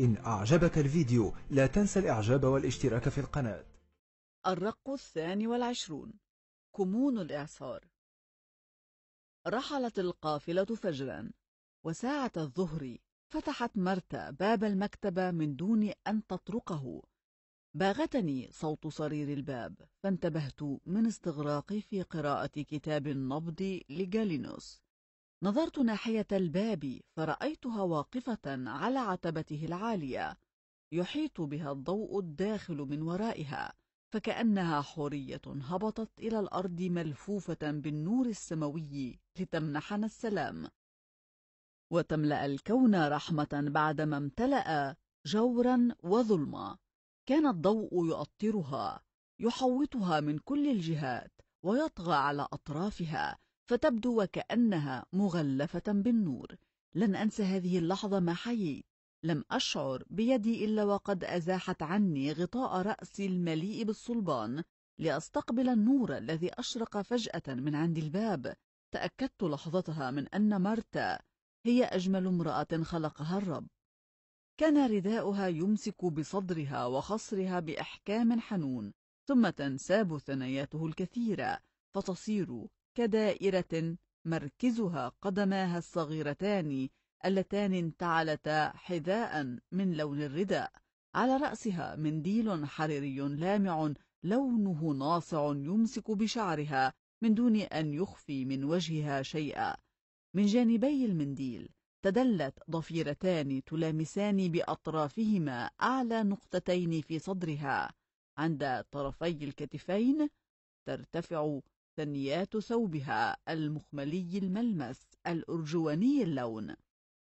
إن أعجبك الفيديو لا تنسى الإعجاب والاشتراك في القناة الرق الثاني والعشرون كمون الإعصار رحلت القافلة فجرا وساعة الظهر فتحت مرتا باب المكتبة من دون أن تطرقه باغتني صوت صرير الباب فانتبهت من استغراقي في قراءة كتاب النبض لجالينوس نظرت ناحية الباب فرأيتها واقفة على عتبته العالية يحيط بها الضوء الداخل من ورائها فكأنها حورية هبطت إلى الأرض ملفوفة بالنور السماوي لتمنحنا السلام وتملأ الكون رحمة بعدما امتلأ جورا وظلما كان الضوء يؤطرها يحوطها من كل الجهات ويطغى على أطرافها فتبدو وكأنها مغلفة بالنور لن أنسى هذه اللحظة ما حييت لم أشعر بيدي إلا وقد أزاحت عني غطاء رأسي المليء بالصلبان لأستقبل النور الذي أشرق فجأة من عند الباب تأكدت لحظتها من أن مرتا هي أجمل امرأة خلقها الرب كان رداؤها يمسك بصدرها وخصرها بإحكام حنون ثم تنساب ثناياته الكثيرة فتصير كدائرة مركزها قدماها الصغيرتان اللتان انتعلتا حذاء من لون الرداء على رأسها منديل حريري لامع لونه ناصع يمسك بشعرها من دون أن يخفي من وجهها شيئا من جانبي المنديل تدلت ضفيرتان تلامسان بأطرافهما أعلى نقطتين في صدرها عند طرفي الكتفين ترتفع ثنيات ثوبها المخملي الملمس الأرجواني اللون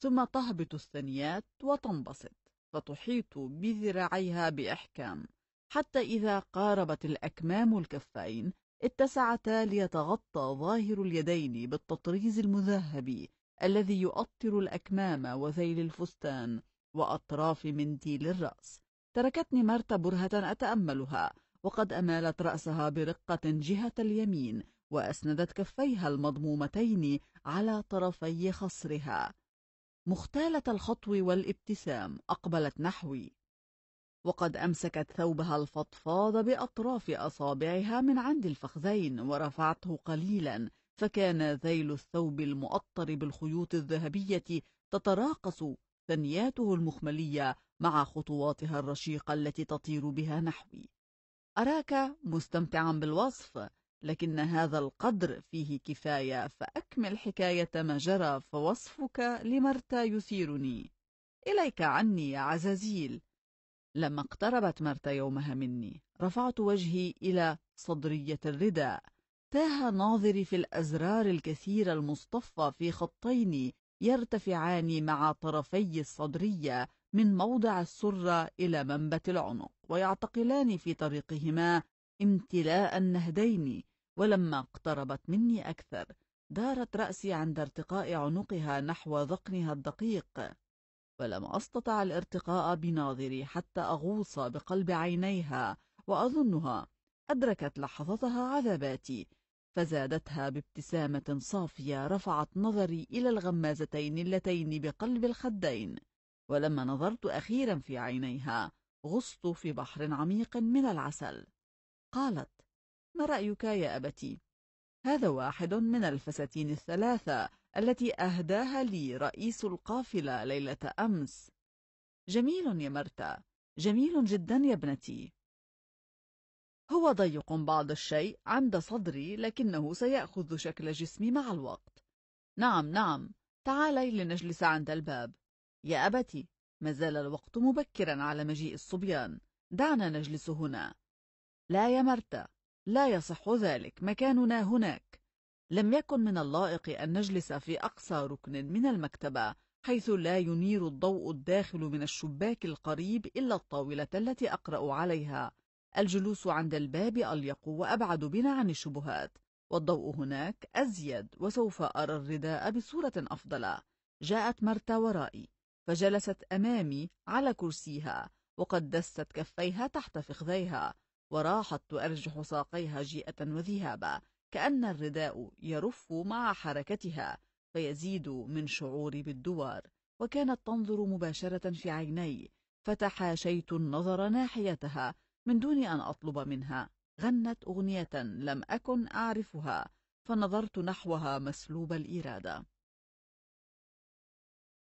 ثم تهبط الثنيات وتنبسط فتحيط بذراعيها بإحكام حتى إذا قاربت الأكمام الكفين اتسعتا ليتغطى ظاهر اليدين بالتطريز المذهبي الذي يؤطر الأكمام وذيل الفستان وأطراف منديل الرأس تركتني مرت برهة أتأملها وقد أمالت رأسها برقة جهة اليمين وأسندت كفيها المضمومتين على طرفي خصرها مختالة الخطو والابتسام أقبلت نحوي وقد أمسكت ثوبها الفضفاض بأطراف أصابعها من عند الفخذين ورفعته قليلا فكان ذيل الثوب المؤطر بالخيوط الذهبية تتراقص ثنياته المخملية مع خطواتها الرشيقة التي تطير بها نحوي أراك مستمتعا بالوصف لكن هذا القدر فيه كفاية فأكمل حكاية ما جرى فوصفك لمرتا يثيرني إليك عني يا عزازيل لما اقتربت مرتا يومها مني رفعت وجهي إلى صدرية الرداء تاه ناظري في الأزرار الكثيرة المصطفى في خطين يرتفعان مع طرفي الصدرية من موضع السرة إلى منبت العنق ويعتقلان في طريقهما امتلاء النهدين ولما اقتربت مني أكثر دارت رأسي عند ارتقاء عنقها نحو ذقنها الدقيق ولم أستطع الارتقاء بناظري حتى أغوص بقلب عينيها وأظنها أدركت لحظتها عذاباتي فزادتها بابتسامة صافية رفعت نظري إلى الغمازتين اللتين بقلب الخدين ولما نظرت أخيرا في عينيها غصت في بحر عميق من العسل قالت ما رأيك يا أبتي؟ هذا واحد من الفساتين الثلاثة التي أهداها لي رئيس القافلة ليلة أمس جميل يا مرتا جميل جدا يا ابنتي هو ضيق بعض الشيء عند صدري لكنه سيأخذ شكل جسمي مع الوقت نعم نعم تعالي لنجلس عند الباب يا أبتي ما زال الوقت مبكرا على مجيء الصبيان دعنا نجلس هنا لا يا مرتا لا يصح ذلك مكاننا هناك لم يكن من اللائق أن نجلس في أقصى ركن من المكتبة حيث لا ينير الضوء الداخل من الشباك القريب إلا الطاولة التي أقرأ عليها الجلوس عند الباب أليق وأبعد بنا عن الشبهات والضوء هناك أزيد وسوف أرى الرداء بصورة أفضل جاءت مرتا ورائي فجلست أمامي على كرسيها وقد دست كفيها تحت فخذيها وراحت تؤرجح ساقيها جيئة وذهابا كأن الرداء يرف مع حركتها فيزيد من شعوري بالدوار وكانت تنظر مباشرة في عيني فتحاشيت النظر ناحيتها من دون أن أطلب منها غنت أغنية لم أكن أعرفها فنظرت نحوها مسلوب الإرادة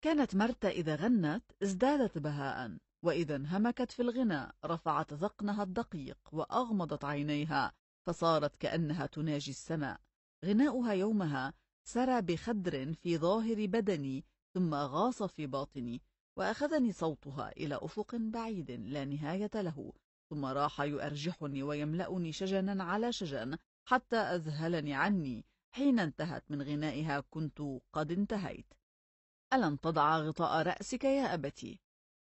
كانت مرتا إذا غنت ازدادت بهاء وإذا انهمكت في الغناء رفعت ذقنها الدقيق وأغمضت عينيها فصارت كأنها تناجي السماء غناؤها يومها سرى بخدر في ظاهر بدني ثم غاص في باطني وأخذني صوتها إلى أفق بعيد لا نهاية له ثم راح يؤرجحني ويملأني شجنا على شجن حتى أذهلني عني حين انتهت من غنائها كنت قد انتهيت ألن تضع غطاء رأسك يا أبتي؟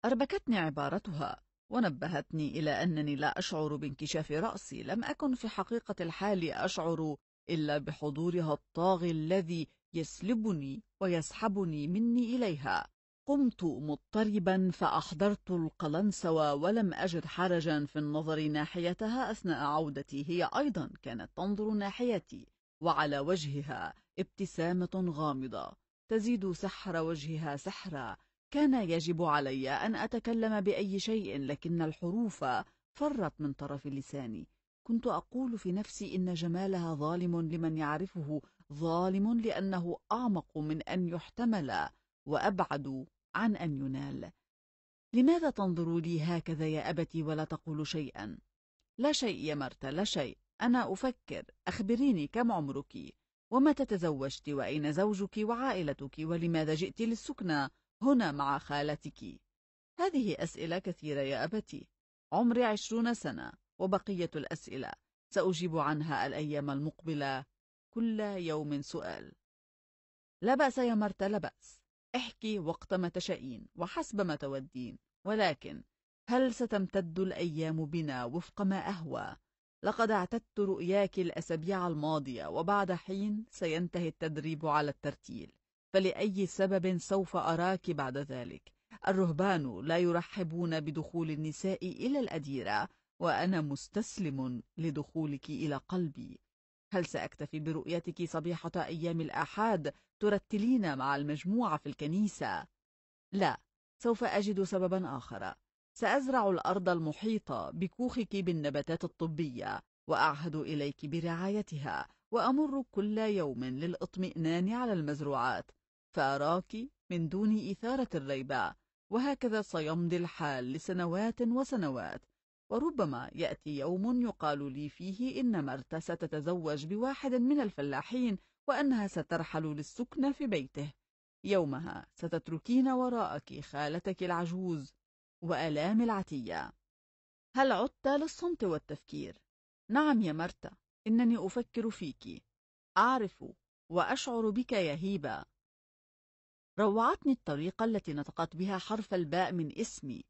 أربكتني عبارتها ونبهتني إلى أنني لا أشعر بانكشاف رأسي لم أكن في حقيقة الحال أشعر إلا بحضورها الطاغي الذي يسلبني ويسحبني مني إليها قمت مضطربا فأحضرت القلنسوة ولم أجد حرجا في النظر ناحيتها أثناء عودتي هي أيضا كانت تنظر ناحيتي وعلى وجهها ابتسامة غامضة تزيد سحر وجهها سحرا كان يجب علي أن أتكلم بأي شيء لكن الحروف فرت من طرف لساني كنت أقول في نفسي إن جمالها ظالم لمن يعرفه ظالم لأنه أعمق من أن يحتمل وأبعد عن أن ينال لماذا تنظر لي هكذا يا أبتي ولا تقول شيئا؟ لا شيء يا مرتا لا شيء أنا أفكر أخبريني كم عمرك؟ ومتى تزوجت وأين زوجك وعائلتك ولماذا جئت للسكنة هنا مع خالتك هذه أسئلة كثيرة يا أبتي عمري عشرون سنة وبقية الأسئلة سأجيب عنها الأيام المقبلة كل يوم سؤال لا بأس يا مرتا لا بأس احكي وقت ما تشائين وحسب ما تودين ولكن هل ستمتد الأيام بنا وفق ما أهوى لقد اعتدت رؤياك الأسابيع الماضية وبعد حين سينتهي التدريب على الترتيل فلأي سبب سوف أراك بعد ذلك الرهبان لا يرحبون بدخول النساء إلى الأديرة وأنا مستسلم لدخولك إلى قلبي هل سأكتفي برؤيتك صبيحة أيام الأحد ترتلين مع المجموعة في الكنيسة؟ لا سوف أجد سببا آخر سأزرع الأرض المحيطة بكوخك بالنباتات الطبية وأعهد إليك برعايتها وأمر كل يوم للإطمئنان على المزروعات فأراك من دون إثارة الريبة وهكذا سيمضي الحال لسنوات وسنوات وربما يأتي يوم يقال لي فيه إن مرت ستتزوج بواحد من الفلاحين وأنها سترحل للسكن في بيته يومها ستتركين وراءك خالتك العجوز وآلام العتية هل عدت للصمت والتفكير؟ نعم يا مرتا إنني أفكر فيك أعرف وأشعر بك يا هيبة روعتني الطريقة التي نطقت بها حرف الباء من اسمي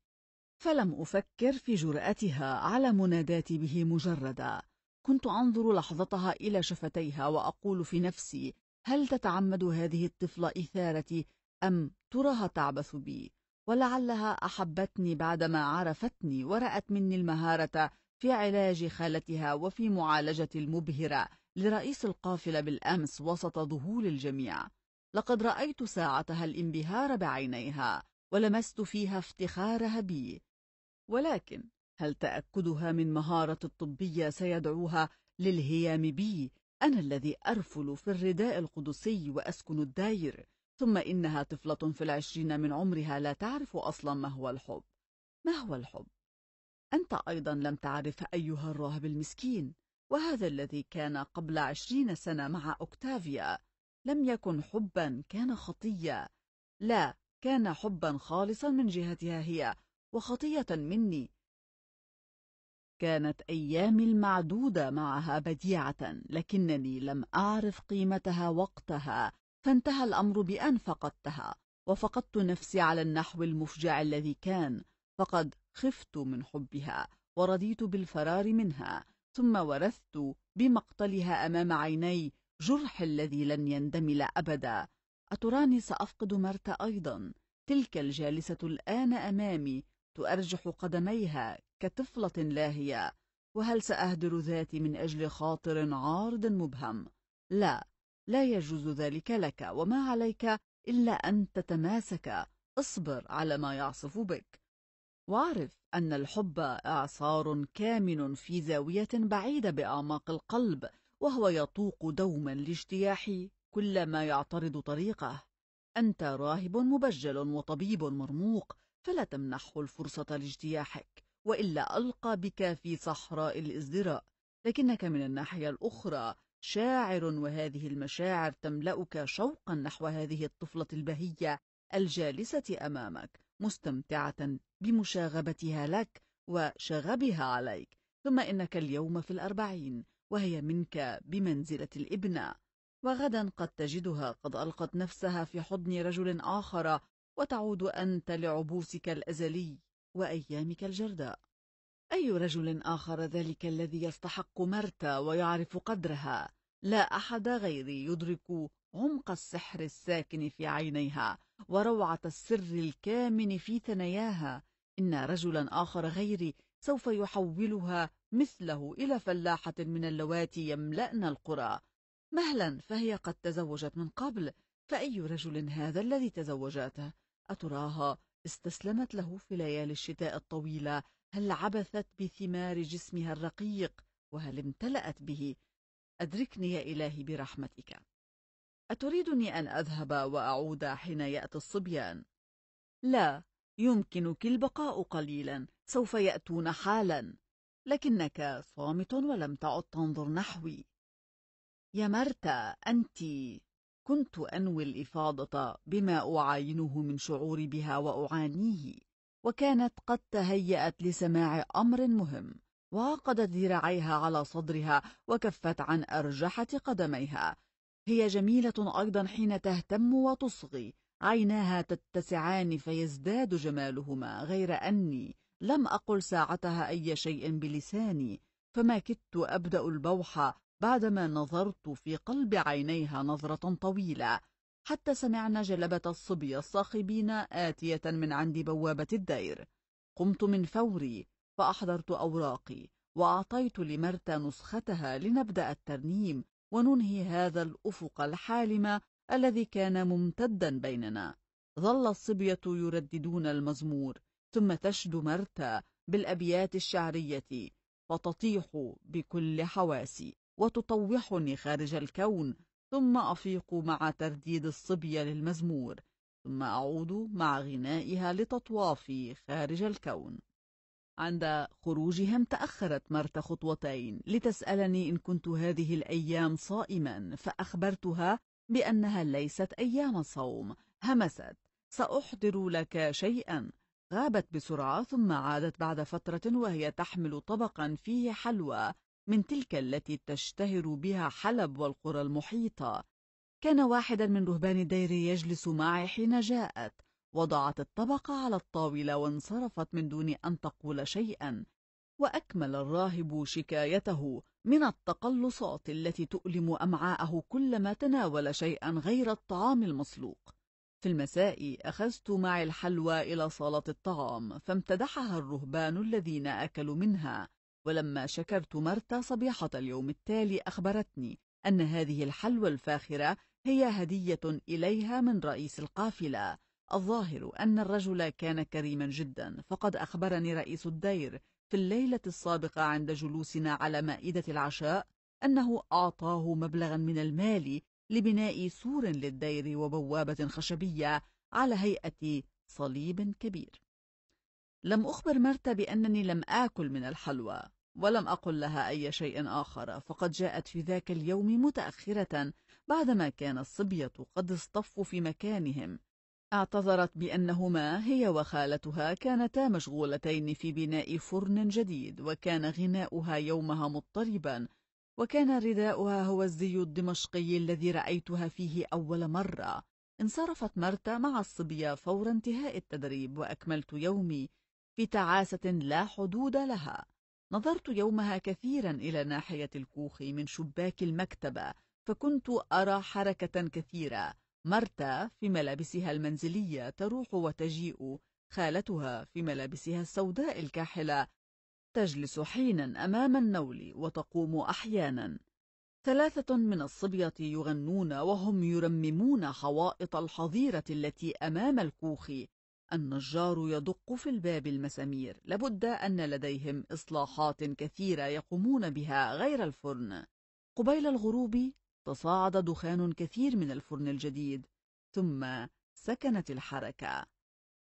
فلم أفكر في جرأتها على مناداتي به مجردا كنت أنظر لحظتها إلى شفتيها وأقول في نفسي هل تتعمد هذه الطفلة إثارتي أم تراها تعبث بي ولعلها أحبتني بعدما عرفتني ورأت مني المهارة في علاج خالتها وفي معالجة المبهرة لرئيس القافلة بالأمس وسط ذهول الجميع لقد رأيت ساعتها الانبهار بعينيها ولمست فيها افتخارها بي ولكن هل تأكدها من مهارة الطبية سيدعوها للهيام بي أنا الذي أرفل في الرداء القدسي وأسكن الداير ثم إنها طفلة في العشرين من عمرها لا تعرف أصلا ما هو الحب ما هو الحب؟ أنت أيضا لم تعرف أيها الراهب المسكين وهذا الذي كان قبل عشرين سنة مع أوكتافيا لم يكن حبا كان خطية لا كان حبا خالصا من جهتها هي وخطية مني كانت أيامي المعدودة معها بديعة لكنني لم أعرف قيمتها وقتها فانتهى الأمر بأن فقدتها وفقدت نفسي على النحو المفجع الذي كان فقد خفت من حبها ورضيت بالفرار منها ثم ورثت بمقتلها أمام عيني جرح الذي لن يندمل أبدا أتراني سأفقد مرتا أيضا تلك الجالسة الآن أمامي تؤرجح قدميها كطفلة لاهية وهل سأهدر ذاتي من أجل خاطر عارض مبهم؟ لا لا يجوز ذلك لك وما عليك إلا أن تتماسك اصبر على ما يعصف بك واعرف أن الحب إعصار كامن في زاوية بعيدة بأعماق القلب وهو يطوق دوما لاجتياح كل ما يعترض طريقه أنت راهب مبجل وطبيب مرموق فلا تمنحه الفرصة لاجتياحك وإلا ألقى بك في صحراء الازدراء لكنك من الناحية الأخرى شاعر وهذه المشاعر تملأك شوقا نحو هذه الطفلة البهية الجالسة أمامك مستمتعة بمشاغبتها لك وشغبها عليك ثم إنك اليوم في الأربعين وهي منك بمنزلة الإبنة وغدا قد تجدها قد ألقت نفسها في حضن رجل آخر وتعود أنت لعبوسك الأزلي وأيامك الجرداء أي رجل آخر ذلك الذي يستحق مرتا ويعرف قدرها لا أحد غيري يدرك عمق السحر الساكن في عينيها وروعة السر الكامن في ثناياها إن رجلا آخر غيري سوف يحولها مثله إلى فلاحة من اللواتي يملأن القرى مهلا فهي قد تزوجت من قبل فأي رجل هذا الذي تزوجته أتراها استسلمت له في ليالي الشتاء الطويلة هل عبثت بثمار جسمها الرقيق وهل امتلأت به أدركني يا إلهي برحمتك أتريدني أن أذهب وأعود حين يأتي الصبيان لا يمكنك البقاء قليلا سوف يأتون حالا لكنك صامت ولم تعد تنظر نحوي يا مرتا أنت كنت أنوي الإفاضة بما أعاينه من شعوري بها وأعانيه وكانت قد تهيأت لسماع أمر مهم وعقدت ذراعيها على صدرها وكفت عن أرجحة قدميها هي جميلة أيضا حين تهتم وتصغي عيناها تتسعان فيزداد جمالهما غير أني لم أقل ساعتها أي شيء بلساني فما كدت أبدأ البوحة بعدما نظرت في قلب عينيها نظرة طويلة حتى سمعنا جلبة الصبي الصاخبين آتية من عند بوابة الدير قمت من فوري فأحضرت أوراقي وأعطيت لمرتا نسختها لنبدأ الترنيم وننهي هذا الأفق الحالم الذي كان ممتدا بيننا ظل الصبية يرددون المزمور ثم تشدو مرتا بالأبيات الشعرية فتطيح بكل حواسي وتطوحني خارج الكون ثم أفيق مع ترديد الصبية للمزمور ثم أعود مع غنائها لتطوافي خارج الكون عند خروجهم تأخرت مرت خطوتين لتسألني إن كنت هذه الأيام صائما فأخبرتها بأنها ليست أيام صوم همست سأحضر لك شيئا غابت بسرعة ثم عادت بعد فترة وهي تحمل طبقا فيه حلوى من تلك التي تشتهر بها حلب والقرى المحيطة كان واحدا من رهبان الدير يجلس معي حين جاءت وضعت الطبق على الطاولة وانصرفت من دون أن تقول شيئا وأكمل الراهب شكايته من التقلصات التي تؤلم أمعاءه كلما تناول شيئا غير الطعام المسلوق في المساء أخذت معي الحلوى إلى صالة الطعام فامتدحها الرهبان الذين أكلوا منها ولما شكرت مرتا صبيحة اليوم التالي أخبرتني أن هذه الحلوى الفاخرة هي هدية إليها من رئيس القافلة الظاهر أن الرجل كان كريما جدا فقد أخبرني رئيس الدير في الليلة السابقة عند جلوسنا على مائدة العشاء أنه أعطاه مبلغا من المال لبناء سور للدير وبوابة خشبية على هيئة صليب كبير لم أخبر مرتا بأنني لم آكل من الحلوى ولم أقل لها أي شيء آخر فقد جاءت في ذاك اليوم متأخرة بعدما كان الصبية قد اصطفوا في مكانهم اعتذرت بأنهما هي وخالتها كانتا مشغولتين في بناء فرن جديد وكان غناؤها يومها مضطربا وكان رداؤها هو الزي الدمشقي الذي رأيتها فيه أول مرة انصرفت مرتا مع الصبية فور انتهاء التدريب وأكملت يومي في تعاسة لا حدود لها نظرت يومها كثيرا إلى ناحية الكوخ من شباك المكتبة فكنت أرى حركة كثيرة مرتا في ملابسها المنزلية تروح وتجيء خالتها في ملابسها السوداء الكاحلة تجلس حينا أمام النول وتقوم أحيانا ثلاثة من الصبية يغنون وهم يرممون حوائط الحظيرة التي أمام الكوخ النجار يدق في الباب المسامير لابد أن لديهم إصلاحات كثيرة يقومون بها غير الفرن قبيل الغروب تصاعد دخان كثير من الفرن الجديد ثم سكنت الحركة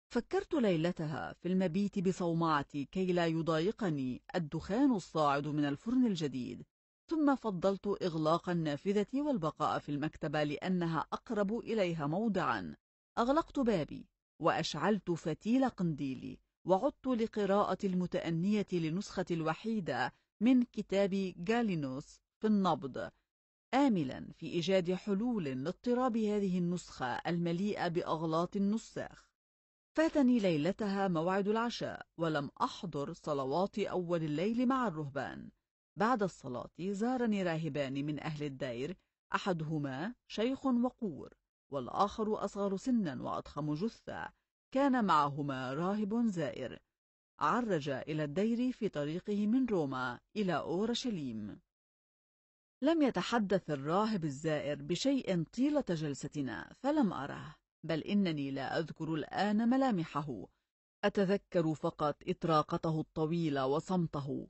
فكرت ليلتها في المبيت بصومعتي كي لا يضايقني الدخان الصاعد من الفرن الجديد ثم فضلت إغلاق النافذة والبقاء في المكتبة لأنها أقرب إليها موضعا أغلقت بابي وأشعلت فتيل قنديلي وعدت لقراءة المتأنية لنسخة الوحيدة من كتاب جالينوس في النبض آملا في إيجاد حلول لاضطراب هذه النسخة المليئة بأغلاط النساخ فاتني ليلتها موعد العشاء ولم أحضر صلوات أول الليل مع الرهبان بعد الصلاة زارني راهبان من أهل الدير أحدهما شيخ وقور والآخر أصغر سنا وأضخم جثة كان معهما راهب زائر عرج إلى الدير في طريقه من روما إلى أورشليم لم يتحدث الراهب الزائر بشيء طيلة جلستنا فلم أره بل إنني لا أذكر الآن ملامحه أتذكر فقط إطراقته الطويلة وصمته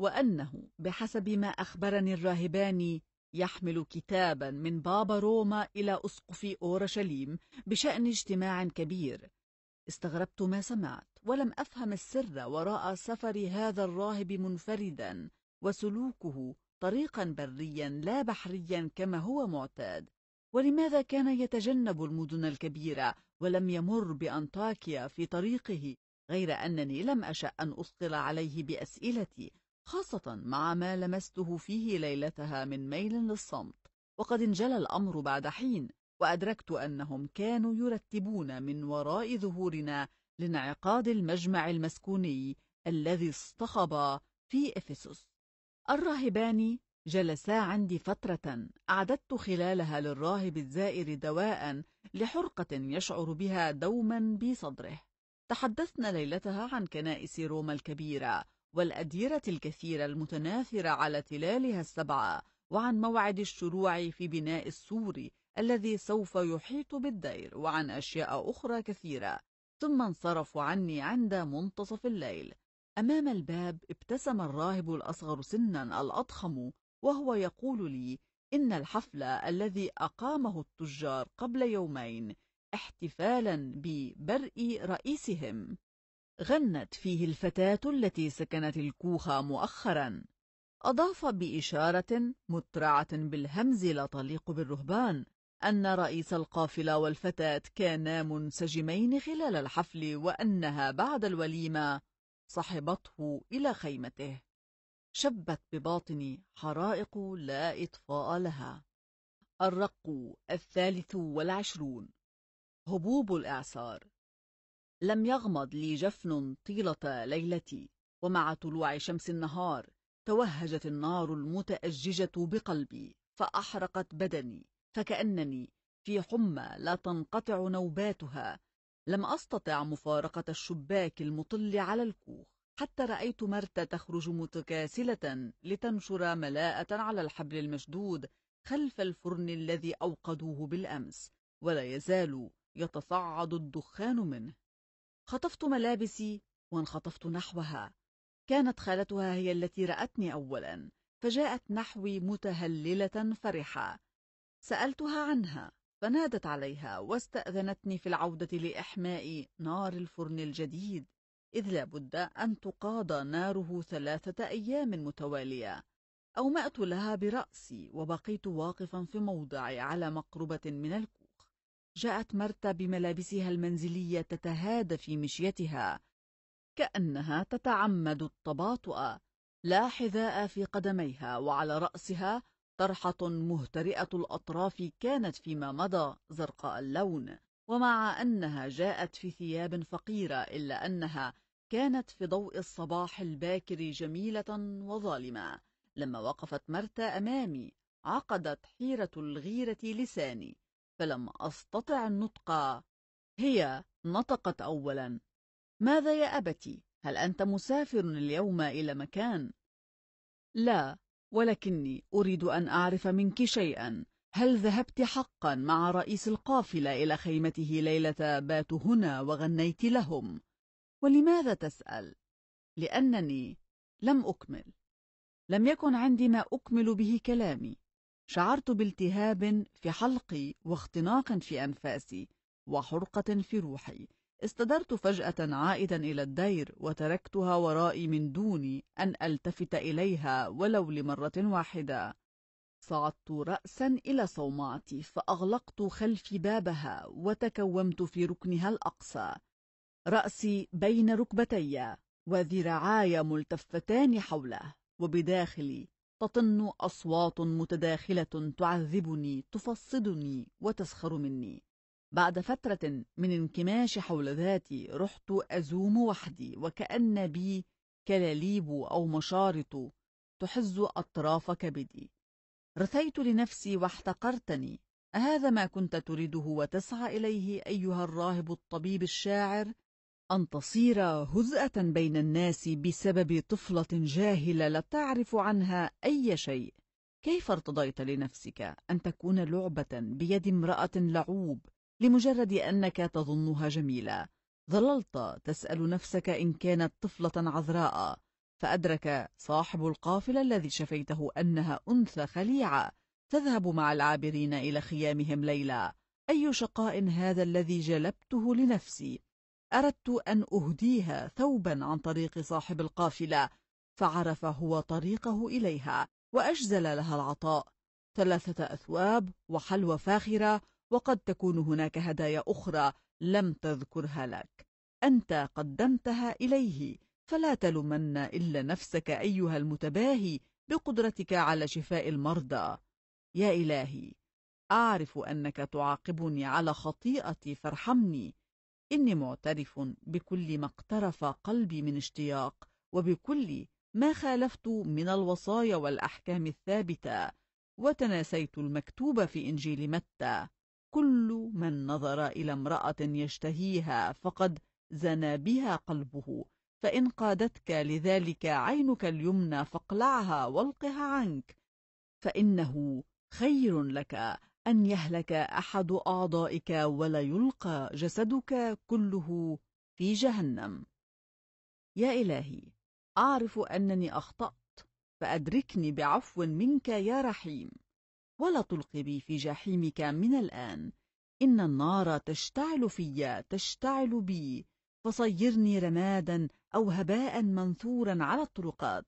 وأنه بحسب ما أخبرني الراهبان يحمل كتابا من بابا روما إلى أسقف أورشليم بشأن اجتماع كبير استغربت ما سمعت ولم أفهم السر وراء سفر هذا الراهب منفردا وسلوكه طريقا بريا لا بحريا كما هو معتاد ولماذا كان يتجنب المدن الكبيرة ولم يمر بأنطاكيا في طريقه غير أنني لم أشأ أن أثقل عليه بأسئلتي خاصة مع ما لمسته فيه ليلتها من ميل للصمت وقد انجلى الأمر بعد حين وأدركت أنهم كانوا يرتبون من وراء ظهورنا لانعقاد المجمع المسكوني الذي اصطخب في إفسوس الراهبان جلسا عندي فترة أعددت خلالها للراهب الزائر دواء لحرقة يشعر بها دوما بصدره تحدثنا ليلتها عن كنائس روما الكبيرة والأديرة الكثيرة المتناثرة على تلالها السبعة وعن موعد الشروع في بناء السور الذي سوف يحيط بالدير وعن أشياء أخرى كثيرة ثم انصرفوا عني عند منتصف الليل أمام الباب ابتسم الراهب الأصغر سنا الأضخم وهو يقول لي إن الحفل الذي أقامه التجار قبل يومين احتفالا ببرء رئيسهم غنت فيه الفتاة التي سكنت الكوخ مؤخرا أضاف بإشارة مترعة بالهمز لا تليق بالرهبان أن رئيس القافلة والفتاة كانا منسجمين خلال الحفل وأنها بعد الوليمة صحبته إلى خيمته شبت بباطني حرائق لا إطفاء لها الرق الثالث والعشرون هبوب الإعصار لم يغمض لي جفن طيلة ليلتي ومع طلوع شمس النهار توهجت النار المتأججة بقلبي فأحرقت بدني فكأنني في حمى لا تنقطع نوباتها لم أستطع مفارقة الشباك المطل على الكوخ حتى رأيت مرتة تخرج متكاسلة لتنشر ملاءة على الحبل المشدود خلف الفرن الذي أوقدوه بالأمس ولا يزال يتصعد الدخان منه خطفت ملابسي وانخطفت نحوها كانت خالتها هي التي رأتني أولا فجاءت نحوي متهللة فرحة سألتها عنها فنادت عليها واستأذنتني في العودة لإحماء نار الفرن الجديد إذ لابد أن تقاض ناره ثلاثة أيام متوالية أومأت لها برأسي وبقيت واقفا في موضعي على مقربة من الكوب جاءت مرتا بملابسها المنزلية تتهادى في مشيتها كأنها تتعمد التباطؤ لا حذاء في قدميها وعلى رأسها طرحة مهترئة الأطراف كانت فيما مضى زرقاء اللون ومع أنها جاءت في ثياب فقيرة إلا أنها كانت في ضوء الصباح الباكر جميلة وظالمة لما وقفت مرتا أمامي عقدت حيرة الغيرة لساني فلم أستطع النطق هي نطقت أولا ماذا يا أبتي؟ هل أنت مسافر اليوم إلى مكان؟ لا ولكني أريد أن أعرف منك شيئا هل ذهبت حقا مع رئيس القافلة إلى خيمته ليلة بات هنا وغنيت لهم؟ ولماذا تسأل؟ لأنني لم أكمل لم يكن عندي ما أكمل به كلامي شعرت بالتهاب في حلقي واختناق في أنفاسي وحرقة في روحي استدرت فجأة عائدا إلى الدير وتركتها ورائي من دون أن ألتفت إليها ولو لمرة واحدة صعدت رأسا إلى صومعتي فأغلقت خلف بابها وتكومت في ركنها الأقصى رأسي بين ركبتي وذراعاي ملتفتان حوله وبداخلي تطن أصوات متداخلة تعذبني تفصدني وتسخر مني بعد فترة من انكماش حول ذاتي رحت أزوم وحدي وكأن بي كلاليب أو مشارط تحز أطراف كبدي رثيت لنفسي واحتقرتني أهذا ما كنت تريده وتسعى إليه أيها الراهب الطبيب الشاعر أن تصير هزءة بين الناس بسبب طفلة جاهلة لا تعرف عنها أي شيء كيف ارتضيت لنفسك أن تكون لعبة بيد امرأة لعوب لمجرد أنك تظنها جميلة ظللت تسأل نفسك إن كانت طفلة عذراء فأدرك صاحب القافلة الذي شفيته أنها أنثى خليعة تذهب مع العابرين إلى خيامهم ليلى أي شقاء هذا الذي جلبته لنفسي أردت أن أهديها ثوبا عن طريق صاحب القافلة فعرف هو طريقه إليها وأجزل لها العطاء ثلاثة أثواب وحلوى فاخرة وقد تكون هناك هدايا أخرى لم تذكرها لك أنت قدمتها إليه فلا تلمن إلا نفسك أيها المتباهي بقدرتك على شفاء المرضى يا إلهي أعرف أنك تعاقبني على خطيئتي فارحمني إني معترف بكل ما اقترف قلبي من اشتياق وبكل ما خالفت من الوصايا والأحكام الثابتة وتناسيت المكتوب في إنجيل متى كل من نظر إلى امرأة يشتهيها فقد زنى بها قلبه فإن قادتك لذلك عينك اليمنى فاقلعها والقها عنك فإنه خير لك أن يهلك أحد أعضائك ولا يلقى جسدك كله في جهنم يا إلهي أعرف أنني أخطأت فأدركني بعفو منك يا رحيم ولا تلقي بي في جحيمك من الآن إن النار تشتعل في تشتعل بي فصيرني رمادا أو هباء منثورا على الطرقات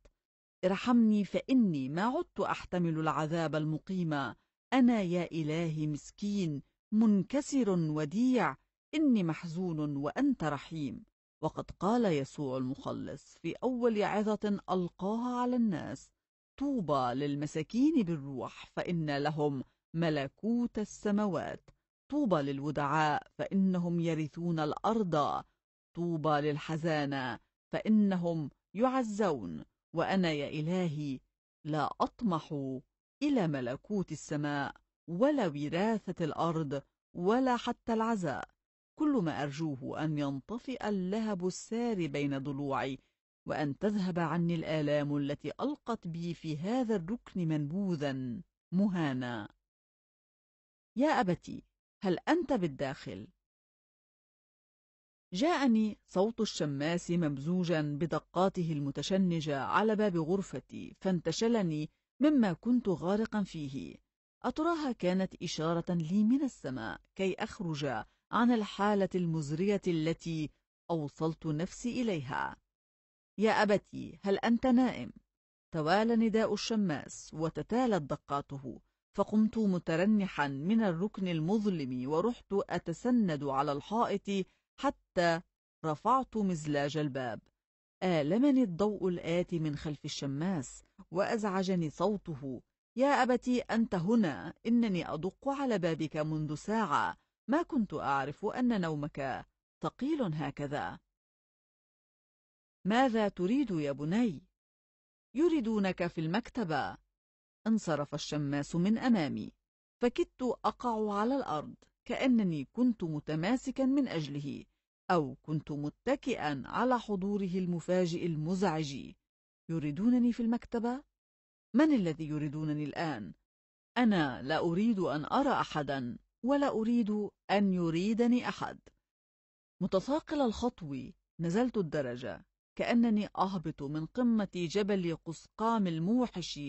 ارحمني فإني ما عدت أحتمل العذاب المقيم أنا يا إلهي مسكين منكسر وديع إني محزون وأنت رحيم وقد قال يسوع المخلص في أول عظة ألقاها على الناس طوبى للمساكين بالروح فإن لهم ملكوت السماوات طوبى للودعاء فإنهم يرثون الأرض طوبى للحزانة فإنهم يعزون وأنا يا إلهي لا أطمح إلى ملكوت السماء ولا وراثة الأرض ولا حتى العزاء كل ما أرجوه أن ينطفئ اللهب السار بين ضلوعي وأن تذهب عني الآلام التي ألقت بي في هذا الركن منبوذا مهانا يا أبتي هل أنت بالداخل؟ جاءني صوت الشماس ممزوجا بدقاته المتشنجة على باب غرفتي فانتشلني مما كنت غارقا فيه أتراها كانت إشارة لي من السماء كي أخرج عن الحالة المزرية التي أوصلت نفسي إليها يا أبتي هل أنت نائم؟ توالى نداء الشماس وتتالت دقاته فقمت مترنحا من الركن المظلم ورحت أتسند على الحائط حتى رفعت مزلاج الباب آلمني الضوء الآتي من خلف الشماس وأزعجني صوته يا أبتي أنت هنا إنني أدق على بابك منذ ساعة ما كنت أعرف أن نومك ثقيل هكذا ماذا تريد يا بني؟ يريدونك في المكتبة انصرف الشماس من أمامي فكدت أقع على الأرض كأنني كنت متماسكا من أجله أو كنت متكئا على حضوره المفاجئ المزعج يريدونني في المكتبة؟ من الذي يريدونني الآن؟ أنا لا أريد أن أرى أحدا ولا أريد أن يريدني أحد متثاقل الخطو نزلت الدرجة كأنني أهبط من قمة جبل قسقام الموحش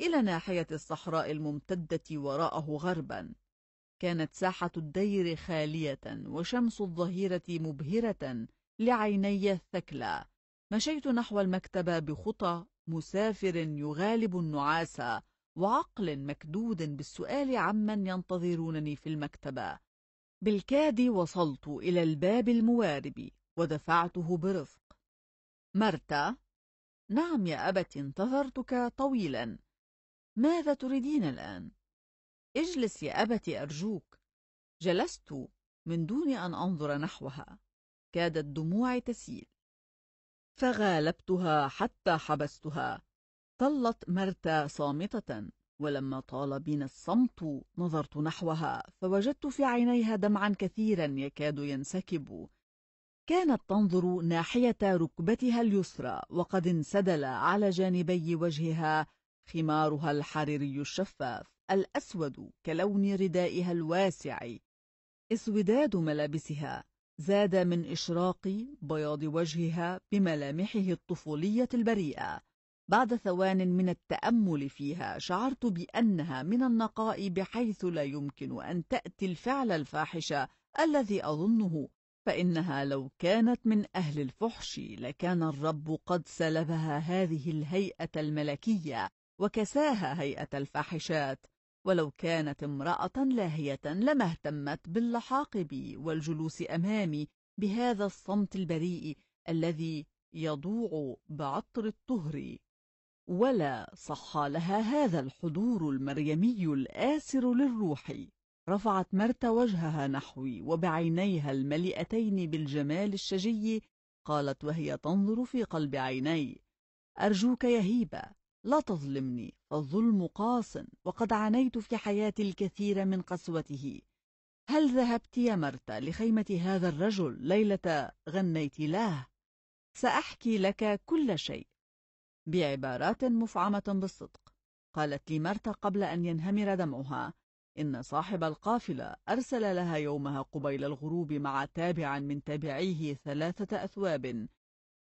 إلى ناحية الصحراء الممتدة وراءه غربا كانت ساحة الدير خالية وشمس الظهيرة مبهرة لعيني الثكلى مشيت نحو المكتبة بخطى مسافر يغالب النعاس وعقل مكدود بالسؤال عمن ينتظرونني في المكتبة بالكاد وصلت إلى الباب الموارب ودفعته برفق مرتا نعم يا أبت انتظرتك طويلا ماذا تريدين الآن؟ اجلس يا أبتي أرجوك جلست من دون أن أنظر نحوها كادت دموعي تسيل فغالبتها حتى حبستها ظلت مرتا صامتة ولما طال بنا الصمت نظرت نحوها فوجدت في عينيها دمعا كثيرا يكاد ينسكب كانت تنظر ناحية ركبتها اليسرى وقد انسدل على جانبي وجهها خمارها الحريري الشفاف الأسود كلون ردائها الواسع اسوداد ملابسها زاد من إشراق بياض وجهها بملامحه الطفولية البريئة بعد ثوان من التأمل فيها شعرت بأنها من النقاء بحيث لا يمكن أن تأتي الفعل الفاحش الذي أظنه فإنها لو كانت من أهل الفحش لكان الرب قد سلبها هذه الهيئة الملكية وكساها هيئة الفاحشات ولو كانت امرأة لاهية لما اهتمت باللحاق بي والجلوس أمامي بهذا الصمت البريء الذي يضوع بعطر الطهر ولا صح لها هذا الحضور المريمي الآسر للروح رفعت مرت وجهها نحوي وبعينيها المليئتين بالجمال الشجي قالت وهي تنظر في قلب عيني أرجوك يا هيبة لا تظلمني الظلم قاس وقد عانيت في حياتي الكثير من قسوته هل ذهبت يا مرتا لخيمة هذا الرجل ليلة غنيت له؟ سأحكي لك كل شيء بعبارات مفعمة بالصدق قالت لي مرتا قبل أن ينهمر دمعها إن صاحب القافلة أرسل لها يومها قبيل الغروب مع تابع من تابعيه ثلاثة أثواب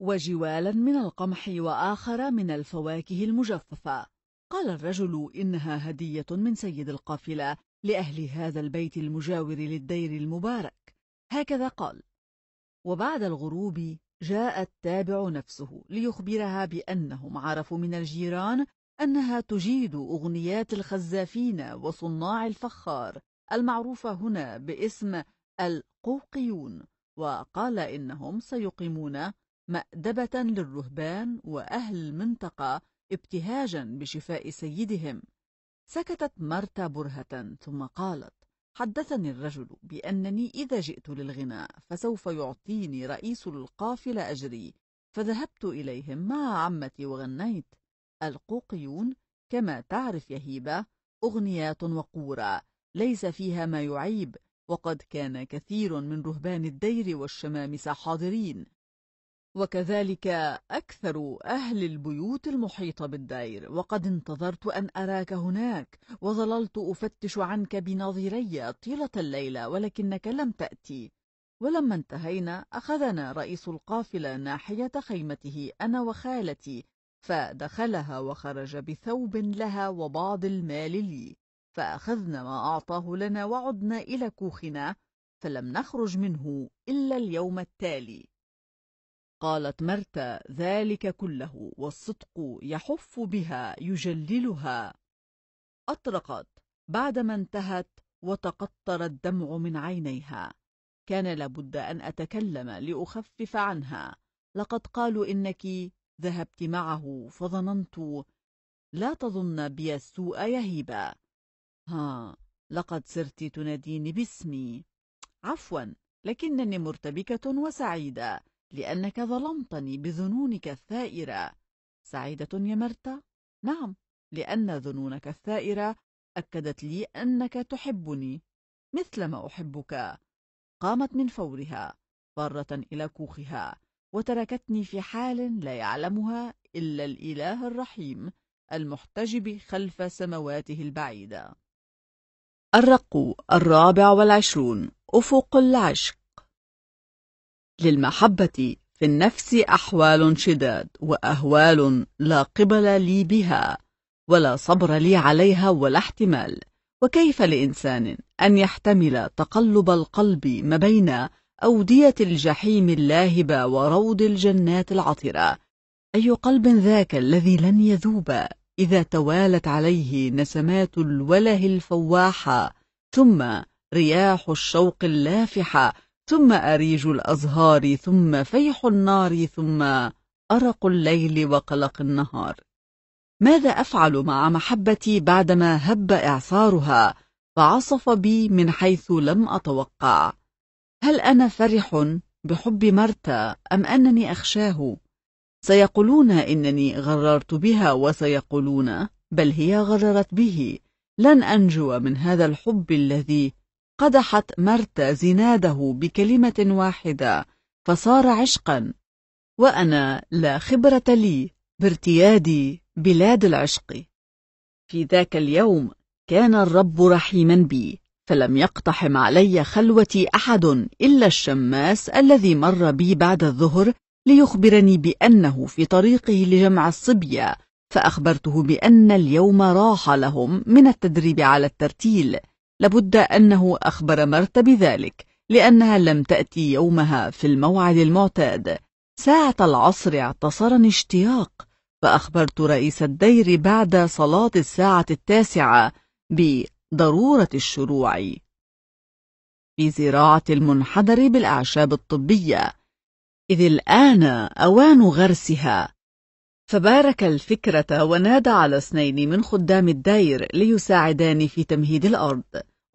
وجوالا من القمح وآخر من الفواكه المجففة قال الرجل إنها هدية من سيد القافلة لأهل هذا البيت المجاور للدير المبارك هكذا قال وبعد الغروب جاء التابع نفسه ليخبرها بأنهم عرفوا من الجيران أنها تجيد أغنيات الخزافين وصناع الفخار المعروفة هنا باسم القوقيون وقال إنهم سيقيمون مأدبة للرهبان وأهل المنطقة ابتهاجا بشفاء سيدهم سكتت مرتا برهة ثم قالت حدثني الرجل بأنني إذا جئت للغناء فسوف يعطيني رئيس القافلة أجري فذهبت إليهم مع عمتي وغنيت القوقيون كما تعرف يا هيبة أغنيات وقورة ليس فيها ما يعيب وقد كان كثير من رهبان الدير والشمامسة حاضرين وكذلك أكثر أهل البيوت المحيطة بالدير وقد انتظرت أن أراك هناك وظللت أفتش عنك بنظري طيلة الليلة ولكنك لم تأتي ولما انتهينا أخذنا رئيس القافلة ناحية خيمته أنا وخالتي فدخلها وخرج بثوب لها وبعض المال لي فأخذنا ما أعطاه لنا وعدنا إلى كوخنا فلم نخرج منه إلا اليوم التالي قالت مرتا ذلك كله والصدق يحف بها يجللها أطرقت بعدما انتهت وتقطر الدمع من عينيها كان لابد أن أتكلم لأخفف عنها لقد قالوا إنك ذهبت معه فظننت لا تظن بي السوء يهيبا ها لقد صرت تناديني باسمي عفوا لكنني مرتبكة وسعيدة لأنك ظلمتني بذنونك الثائرة سعيدة يا مرتا نعم لأن ذنونك الثائرة أكدت لي أنك تحبني مثلما أحبك قامت من فورها فارة إلى كوخها وتركتني في حال لا يعلمها إلا الإله الرحيم المحتجب خلف سمواته البعيدة الرق الرابع والعشرون أفق العشق للمحبة في النفس أحوال شداد وأهوال لا قبل لي بها ولا صبر لي عليها ولا احتمال وكيف لإنسان أن يحتمل تقلب القلب ما بين أودية الجحيم اللاهبة وروض الجنات العطرة أي قلب ذاك الذي لن يذوب إذا توالت عليه نسمات الوله الفواحة ثم رياح الشوق اللافحة ثم أريج الأزهار ثم فيح النار ثم أرق الليل وقلق النهار ماذا أفعل مع محبتي بعدما هب إعصارها فعصف بي من حيث لم أتوقع هل أنا فرح بحب مرتا أم أنني أخشاه سيقولون إنني غررت بها وسيقولون بل هي غررت به لن أنجو من هذا الحب الذي قدحت مرتا زناده بكلمة واحدة فصار عشقا وأنا لا خبرة لي بارتيادي بلاد العشق في ذاك اليوم كان الرب رحيما بي فلم يقتحم علي خلوتي أحد إلا الشماس الذي مر بي بعد الظهر ليخبرني بأنه في طريقه لجمع الصبية فأخبرته بأن اليوم راح لهم من التدريب على الترتيل لابد أنه أخبر مرت بذلك لأنها لم تأتي يومها في الموعد المعتاد ساعة العصر اعتصرني اشتياق فأخبرت رئيس الدير بعد صلاة الساعة التاسعة بضرورة الشروع في زراعة المنحدر بالأعشاب الطبية إذ الآن أوان غرسها فبارك الفكرة ونادى على اثنين من خدام الدير ليساعدان في تمهيد الأرض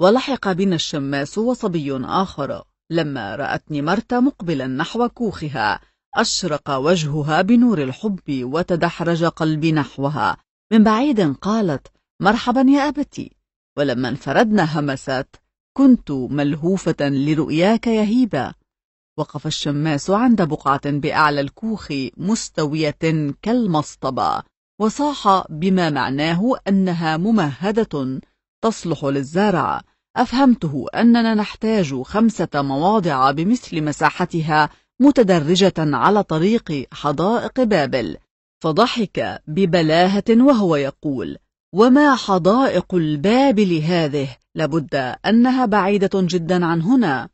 ولحق بنا الشماس وصبي آخر لما رأتني مرتا مقبلا نحو كوخها أشرق وجهها بنور الحب وتدحرج قلبي نحوها من بعيد قالت مرحبا يا أبتي ولما انفردنا همست كنت ملهوفة لرؤياك يا هيبة وقف الشماس عند بقعة بأعلى الكوخ مستوية كالمصطبة وصاح بما معناه أنها ممهدة تصلح للزرع أفهمته أننا نحتاج خمسة مواضع بمثل مساحتها متدرجة على طريق حدائق بابل فضحك ببلاهة وهو يقول وما حدائق البابل هذه لابد أنها بعيدة جدا عن هنا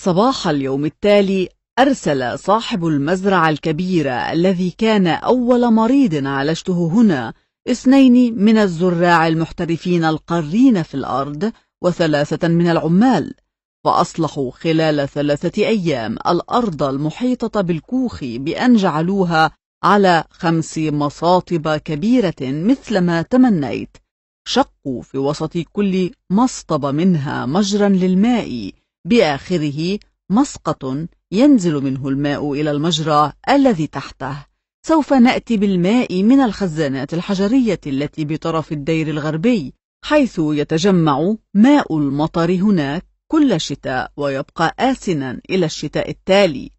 صباح اليوم التالي أرسل صاحب المزرعة الكبيرة الذي كان أول مريض عالجته هنا اثنين من الزراع المحترفين القارين في الأرض وثلاثة من العمال فأصلحوا خلال ثلاثة أيام الأرض المحيطة بالكوخ بأن جعلوها على خمس مصاطب كبيرة مثل ما تمنيت شقوا في وسط كل مصطبة منها مجرا للماء بآخره مسقط ينزل منه الماء إلى المجرى الذي تحته سوف نأتي بالماء من الخزانات الحجرية التي بطرف الدير الغربي حيث يتجمع ماء المطر هناك كل شتاء ويبقى آسنا إلى الشتاء التالي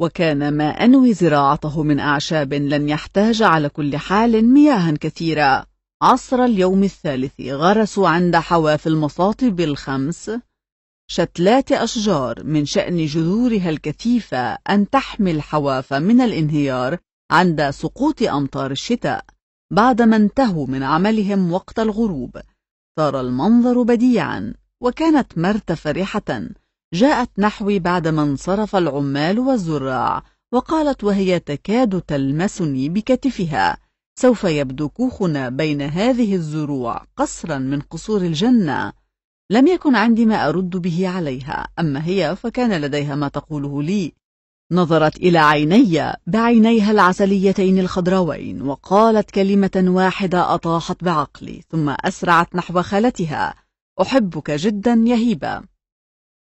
وكان ما أنوي زراعته من أعشاب لن يحتاج على كل حال مياها كثيرة عصر اليوم الثالث غرسوا عند حواف المصاطب الخمس شتلات أشجار من شأن جذورها الكثيفة أن تحمي الحواف من الانهيار عند سقوط أمطار الشتاء بعدما انتهوا من عملهم وقت الغروب صار المنظر بديعا وكانت مرت فرحة جاءت نحوي بعدما انصرف العمال والزراع وقالت وهي تكاد تلمسني بكتفها سوف يبدو كوخنا بين هذه الزروع قصرا من قصور الجنة لم يكن عندي ما أرد به عليها أما هي فكان لديها ما تقوله لي نظرت إلى عيني بعينيها العسليتين الخضراوين وقالت كلمة واحدة أطاحت بعقلي ثم أسرعت نحو خالتها أحبك جدا يا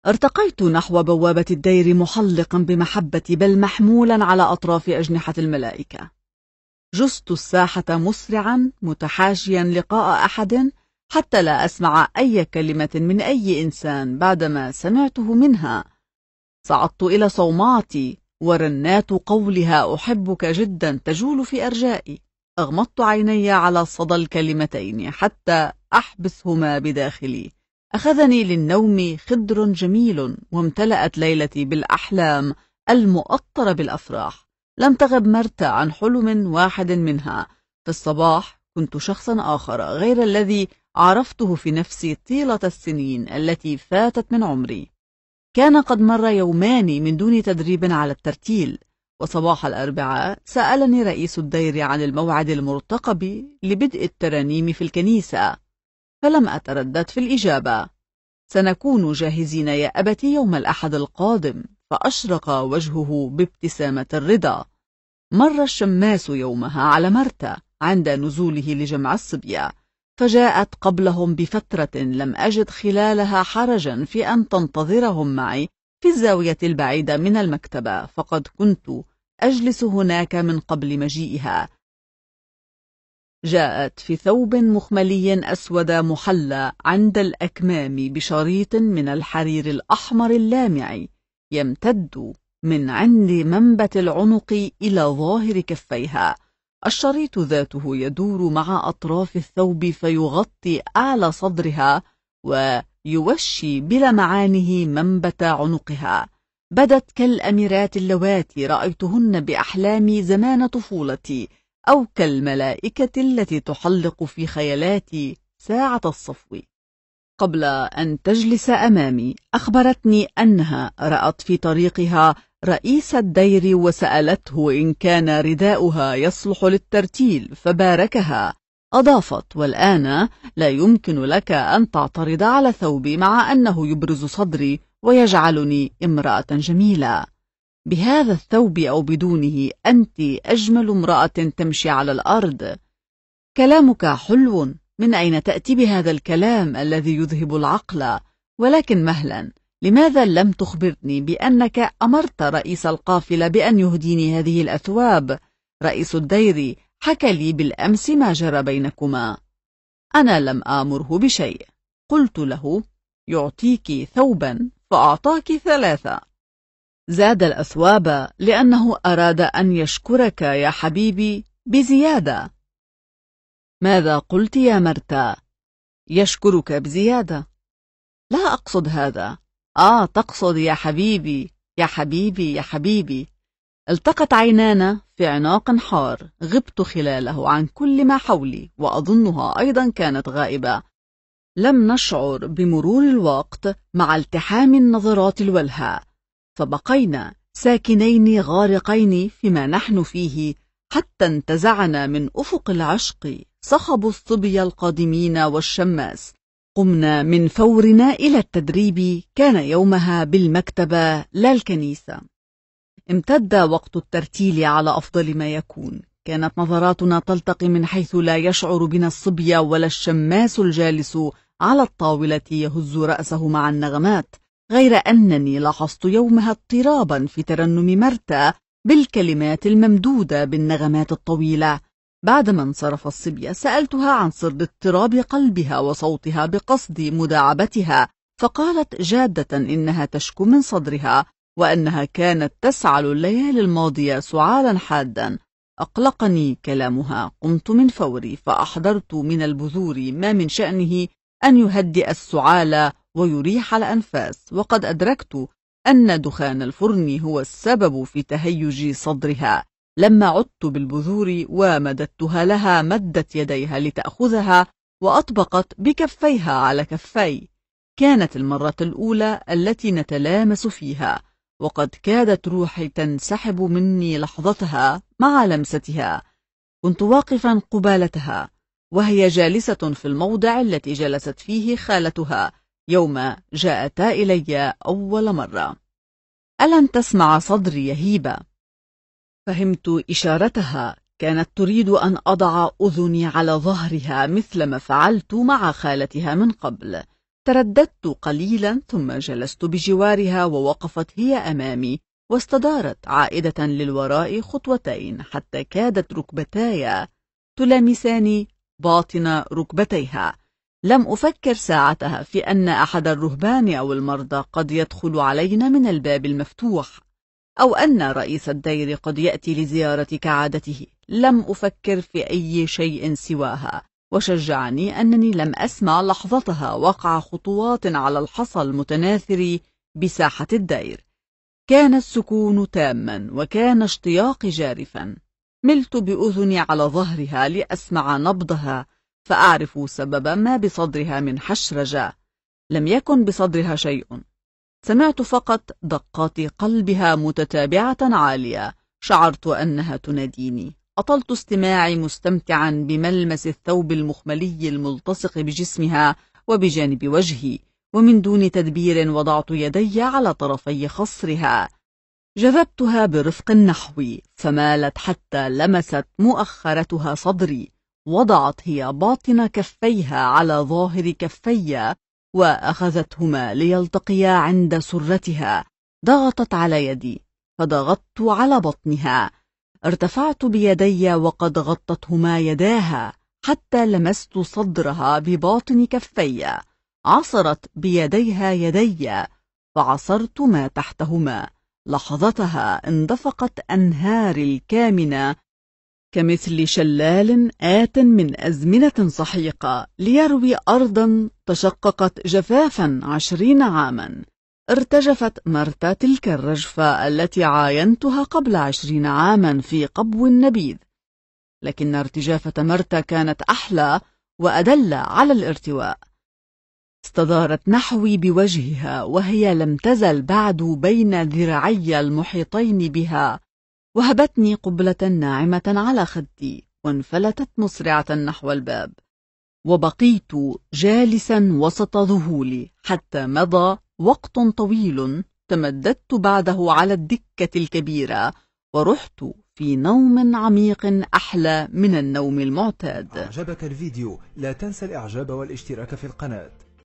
ارتقيت نحو بوابة الدير محلقا بمحبة بل محمولا على أطراف أجنحة الملائكة جست الساحة مسرعا متحاشيا لقاء أحد حتى لا أسمع أي كلمة من أي إنسان بعدما سمعته منها صعدت إلى صومعتي ورنات قولها أحبك جدا تجول في أرجائي أغمضت عيني على صدى الكلمتين حتى أحبسهما بداخلي أخذني للنوم خدر جميل وامتلأت ليلتي بالأحلام المؤطرة بالأفراح لم تغب مرتى عن حلم واحد منها في الصباح كنت شخصا آخر غير الذي عرفته في نفسي طيلة السنين التي فاتت من عمري كان قد مر يومان من دون تدريب على الترتيل وصباح الأربعاء سألني رئيس الدير عن الموعد المرتقب لبدء الترانيم في الكنيسة فلم أتردد في الإجابة سنكون جاهزين يا أبتي يوم الأحد القادم فأشرق وجهه بابتسامة الرضا مر الشماس يومها على مرتا عند نزوله لجمع الصبية فجاءت قبلهم بفترة لم أجد خلالها حرجا في أن تنتظرهم معي في الزاوية البعيدة من المكتبة فقد كنت أجلس هناك من قبل مجيئها جاءت في ثوب مخملي أسود محلى عند الأكمام بشريط من الحرير الأحمر اللامع يمتد من عند منبت العنق إلى ظاهر كفيها الشريط ذاته يدور مع أطراف الثوب فيغطي أعلى صدرها ويوشي بلمعانه منبت عنقها بدت كالأميرات اللواتي رأيتهن بأحلامي زمان طفولتي أو كالملائكة التي تحلق في خيالاتي ساعة الصفو قبل أن تجلس أمامي أخبرتني أنها رأت في طريقها رئيس الدير وسألته إن كان رداؤها يصلح للترتيل فباركها أضافت والآن لا يمكن لك أن تعترض على ثوبي مع أنه يبرز صدري ويجعلني امرأة جميلة بهذا الثوب أو بدونه أنت أجمل امرأة تمشي على الأرض كلامك حلو من أين تأتي بهذا الكلام الذي يذهب العقل ولكن مهلا لماذا لم تخبرني بأنك أمرت رئيس القافلة بأن يهديني هذه الأثواب؟ رئيس الدير حكى لي بالأمس ما جرى بينكما أنا لم آمره بشيء قلت له يعطيك ثوبا فأعطاك ثلاثة زاد الأثواب لأنه أراد أن يشكرك يا حبيبي بزيادة ماذا قلت يا مرتا؟ يشكرك بزيادة لا أقصد هذا آه تقصد يا حبيبي يا حبيبي يا حبيبي التقت عينانا في عناق حار غبت خلاله عن كل ما حولي وأظنها أيضا كانت غائبة لم نشعر بمرور الوقت مع التحام النظرات الولهة فبقينا ساكنين غارقين فيما نحن فيه حتى انتزعنا من أفق العشق صخب الصبي القادمين والشماس قمنا من فورنا إلى التدريب كان يومها بالمكتبة لا الكنيسة امتد وقت الترتيل على أفضل ما يكون كانت نظراتنا تلتقي من حيث لا يشعر بنا الصبية ولا الشماس الجالس على الطاولة يهز رأسه مع النغمات غير أنني لاحظت يومها اضطرابا في ترنم مرتى بالكلمات الممدودة بالنغمات الطويلة بعدما انصرف الصبية سألتها عن سر اضطراب قلبها وصوتها بقصد مداعبتها فقالت جادة إنها تشكو من صدرها وأنها كانت تسعل الليالي الماضية سعالا حادا أقلقني كلامها قمت من فوري فأحضرت من البذور ما من شأنه أن يهدئ السعال ويريح الأنفاس وقد أدركت أن دخان الفرن هو السبب في تهيج صدرها لما عدت بالبذور ومددتها لها مدت يديها لتأخذها وأطبقت بكفيها على كفي كانت المرة الأولى التي نتلامس فيها وقد كادت روحي تنسحب مني لحظتها مع لمستها كنت واقفا قبالتها وهي جالسة في الموضع التي جلست فيه خالتها يوم جاءتا إلي أول مرة ألن تسمع صدري يهيبة فهمت إشارتها كانت تريد أن أضع أذني على ظهرها مثلما فعلت مع خالتها من قبل ترددت قليلا ثم جلست بجوارها ووقفت هي أمامي واستدارت عائدة للوراء خطوتين حتى كادت ركبتاي تلامسان باطن ركبتيها لم أفكر ساعتها في أن أحد الرهبان أو المرضى قد يدخل علينا من الباب المفتوح أو أن رئيس الدير قد يأتي لزيارة كعادته لم أفكر في أي شيء سواها وشجعني أنني لم أسمع لحظتها وقع خطوات على الحصى المتناثر بساحة الدير كان السكون تاما وكان اشتياقي جارفا ملت بأذني على ظهرها لأسمع نبضها فأعرف سبب ما بصدرها من حشرجة لم يكن بصدرها شيء سمعت فقط دقات قلبها متتابعة عالية شعرت أنها تناديني أطلت استماعي مستمتعا بملمس الثوب المخملي الملتصق بجسمها وبجانب وجهي ومن دون تدبير وضعت يدي على طرفي خصرها جذبتها برفق نحوي فمالت حتى لمست مؤخرتها صدري وضعت هي باطن كفيها على ظاهر كفي وأخذتهما ليلتقيا عند سرتها ضغطت على يدي فضغطت على بطنها ارتفعت بيدي وقد غطتهما يداها حتى لمست صدرها بباطن كفي عصرت بيديها يدي فعصرت ما تحتهما لحظتها اندفقت أنهار الكامنة كمثل شلال آت من أزمنة صحيقة ليروي أرضا تشققت جفافا عشرين عاما ارتجفت مرتا تلك الرجفة التي عاينتها قبل عشرين عاما في قبو النبيذ لكن ارتجافة مرتا كانت أحلى وأدل على الارتواء استدارت نحوي بوجهها وهي لم تزل بعد بين ذراعي المحيطين بها وهبتني قبلة ناعمة على خدي وانفلتت مسرعة نحو الباب وبقيت جالسا وسط ذهولي حتى مضى وقت طويل تمددت بعده على الدكة الكبيرة ورحت في نوم عميق أحلى من النوم المعتاد أعجبك الفيديو لا تنسى الإعجاب والاشتراك في القناة